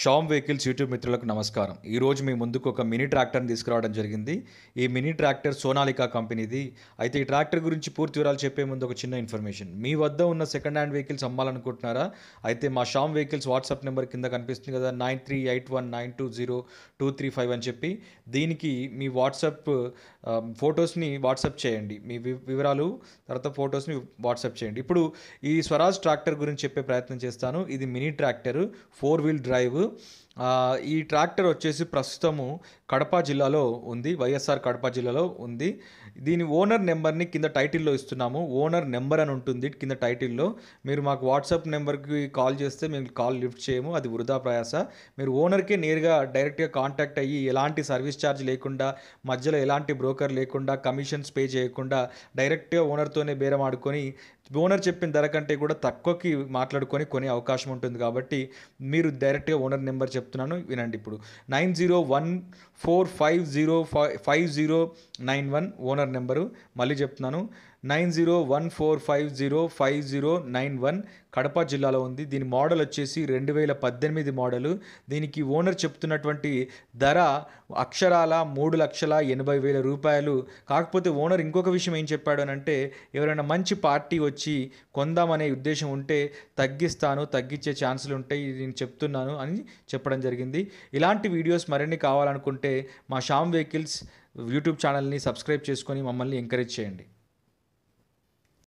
Sam vehicles YouTube మిత్రులకు నమస్కారం ఈరోజు మీ ముందుకు ఒక మినీ ట్రాక్టర్ని తీసుకురావడం జరిగింది ఈ మినీ ట్రాక్టర్ సోనాలికా కంపెనీది అయితే ఈ ట్రాక్టర్ గురించి పూర్తి వివరాలు చెప్పే ముందు ఒక చిన్న ఇన్ఫర్మేషన్ మీ వద్ద ఉన్న సెకండ్ హ్యాండ్ వెహికల్స్ అమ్మాలనుకుంటున్నారా అయితే మా షామ్ వెహికల్స్ వాట్సాప్ నెంబర్ కింద కనిపిస్తుంది కదా nine three eight one nine two zero two three five అని చెప్పి దీనికి మీ వాట్సాప్ ఫొటోస్ని వాట్సాప్ చేయండి మీ వివరాలు తర్వాత ఫొటోస్ని వాట్సాప్ చేయండి ఇప్పుడు ఈ స్వరాజ్ ట్రాక్టర్ గురించి చెప్పే ప్రయత్నం చేస్తాను ఇది mini tractor four wheel drive viu? ఈ ట్రాక్టర్ వచ్చేసి ప్రస్తుతము కడప జిల్లాలో ఉంది వైఎస్ఆర్ కడప జిల్లాలో ఉంది దీని ఓనర్ నెంబర్ని కింద టైటిల్లో ఇస్తున్నాము ఓనర్ నెంబర్ అని ఉంటుంది కింద టైటిల్లో మీరు మాకు వాట్సాప్ నెంబర్కి కాల్ చేస్తే మేము కాల్ లిఫ్ట్ చేయము అది వృధా ప్రయాస మీరు ఓనర్కే నేరుగా డైరెక్ట్గా కాంటాక్ట్ అయ్యి ఎలాంటి సర్వీస్ ఛార్జ్ లేకుండా మధ్యలో ఎలాంటి బ్రోకర్ లేకుండా కమిషన్స్ పే చేయకుండా డైరెక్ట్గా ఓనర్తోనే బేరం ఆడుకొని ఓనర్ చెప్పిన ధర కంటే కూడా తక్కువకి మాట్లాడుకొని కొనే అవకాశం ఉంటుంది కాబట్టి మీరు డైరెక్ట్గా ఓనర్ నెంబర్ చెప్పి చెప్తున్నాను వినండి ఇప్పుడు nine zero one four five zero five five zero nine one owner number మళ్ళీ చెప్తున్నాను nine zero one four five zero five zero nine one Kadapa జిల్లాలో ఉంది దీని మోడల్ వచ్చేసి రెండు వేల పద్దెనిమిది మోడలు దీనికి ఓనర్ చెప్తున్నటువంటి ధర అక్షరాల మూడు లక్షల ఎనభై వేల రూపాయలు కాకపోతే ఓనర్ ఇంకొక విషయం ఏం చెప్పాడు అని అంటే ఎవరైనా మంచి పార్టీ వచ్చి కొందామనే ఉద్దేశం ఉంటే తగ్గిస్తాను తగ్గించే ఛాన్సులు ఉంటాయి నేను చెప్తున్నాను అని చెప్పడం చెప్పడం జరిగింది ఇలాంటి వీడియోస్ మరిన్ని కావాలనుకుంటే మా షామ్ వెహికల్స్ యూట్యూబ్ ఛానల్ని సబ్స్క్రైబ్ చేసుకొని మమ్మల్ని ఎంకరేజ్ చేయండి